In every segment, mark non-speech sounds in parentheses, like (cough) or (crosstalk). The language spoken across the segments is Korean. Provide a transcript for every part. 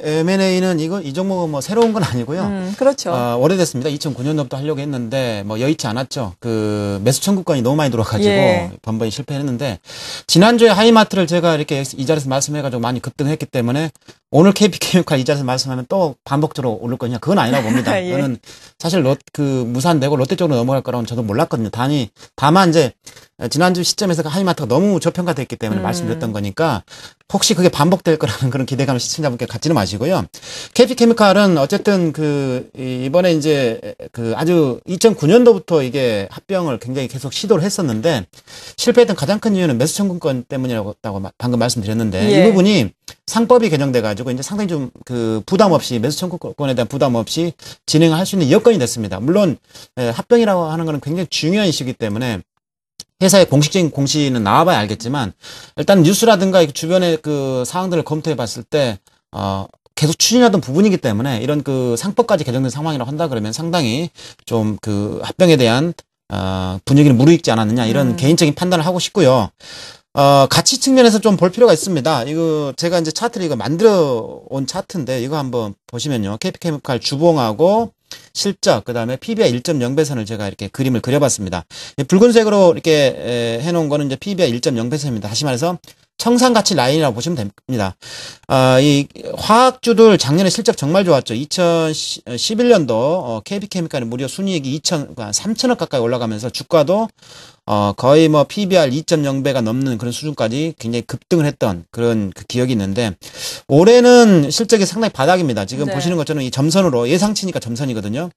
네, M&A는 이건 이 종목은 뭐 새로운 건 아니고요. 음, 그렇죠. 아, 오래됐습니다. 2009년도부터 하려고 했는데 뭐 여의치 않았죠. 그 매수 청구권이 너무 많이 들어가지고 예. 번번이 실패했는데 지난주에 하이마트를 제가 이렇게 이 자리에서 말씀해가지고 많이 급등했기 때문에 오늘 KP케미칼 이 자리에서 말씀하면 또 반복적으로 오를 거냐 그건 아니라고 봅니다. (laughs) 예. 저는 사실 롯, 그 무산되고 롯데 쪽으로 넘어갈 거라고는 저도 몰랐거든요. 단이 다만 이제 지난주 시점에서 하이마트가 너무 저평가됐기 때문에 음. 말씀드렸던 거니까 혹시 그게 반복될 거라는 그런 기대감을 시청자분께 갖지는 마시고요. KP케미칼은 어쨌든 그 이번에 이제 그 아주 2009년도부터 이게 합병을 굉장히 계속 시도를 했었는데 실패했던 가장 큰 이유는 매수청구권 때문이라고 방금 말씀드렸는데 예. 이 부분이 상법이 개정돼 가지고 이제 상당히 좀 그 부담 없이 매수 청구권에 대한 부담 없이 진행을 할 수 있는 여건이 됐습니다. 물론 예, 합병이라고 하는 것은 굉장히 중요한 이슈이기 때문에 회사의 공식적인 공시는 나와봐야 알겠지만 일단 뉴스라든가 주변의 그 사항들을 검토해 봤을 때 어, 계속 추진하던 부분이기 때문에 이런 그 상법까지 개정된 상황이라고 한다 그러면 상당히 좀 그 합병에 대한 어, 분위기는 무르익지 않았느냐 이런 음. 개인적인 판단을 하고 싶고요. 어, 가치 측면에서 좀 볼 필요가 있습니다. 이거 제가 이제 차트를 이거 만들어 온 차트인데 이거 한번 보시면요. k 피케미칼 주봉하고 실적, 그 다음에 PBR 1.0배선을 제가 이렇게 그림을 그려봤습니다. 예, 붉은색으로 이렇게 해놓은 거는 이제 PBR 1.0배선입니다. 다시 말해서 청산 가치 라인이라고 보시면 됩니다. 아, 이 화학주들 작년에 실적 정말 좋았죠. 2011년도 어, KB케미칼의 무려 순이익이 2천, 3천억 그러니까 가까이 올라가면서 주가도 어, 거의 뭐 PBR 2.0배가 넘는 그런 수준까지 굉장히 급등을 했던 그런 그 기억이 있는데 올해는 실적이 상당히 바닥입니다. 지금 네. 보시는 것처럼 이 점선으로 예상치니까 점선이거든요.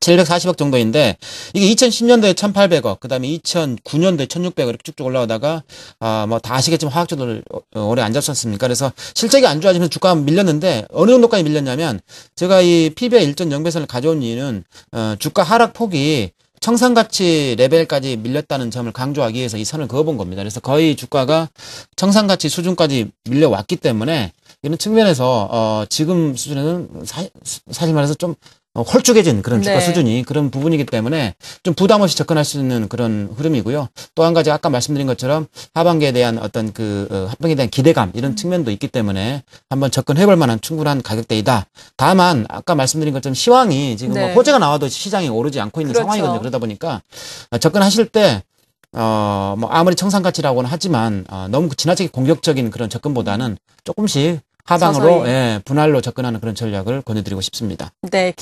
740억 정도인데 이게 2010년도에 1,800억, 그다음에 2009년도에 1,600억 이렇게 쭉쭉 올라오다가 아 뭐 다 아시겠지만 화학주들 어, 오래 안 잡혔습니까? 그래서 실적이 안 좋아지면서 주가 밀렸는데 어느 정도까지 밀렸냐면 제가 이 PBR 1.0배선을 가져온 이유는 어, 주가 하락 폭이 청산가치 레벨까지 밀렸다는 점을 강조하기 위해서 이 선을 그어본 겁니다. 그래서 거의 주가가 청산가치 수준까지 밀려왔기 때문에 이런 측면에서 어, 지금 수준에는 사, 사실 말해서 좀 어, 홀쭉해진 그런 주가 네. 수준이 그런 부분이기 때문에 좀 부담 없이 접근할 수 있는 그런 흐름이고요. 또 한 가지 아까 말씀드린 것처럼 하반기에 대한 어떤 그 합병에 어, 대한 기대감 이런 음. 측면도 있기 때문에 한번 접근해볼 만한 충분한 가격대이다. 다만 아까 말씀드린 것처럼 시황이 지금 뭐 네. 뭐 호재가 나와도 시장이 오르지 않고 있는 그렇죠. 상황이거든요. 그러다 보니까 어, 접근하실 때 어, 뭐, 아무리 청산가치라고는 하지만, 어, 너무 그 지나치게 공격적인 그런 접근보다는 조금씩 하방으로, 예, 분할로 접근하는 그런 전략을 권해드리고 싶습니다. 네.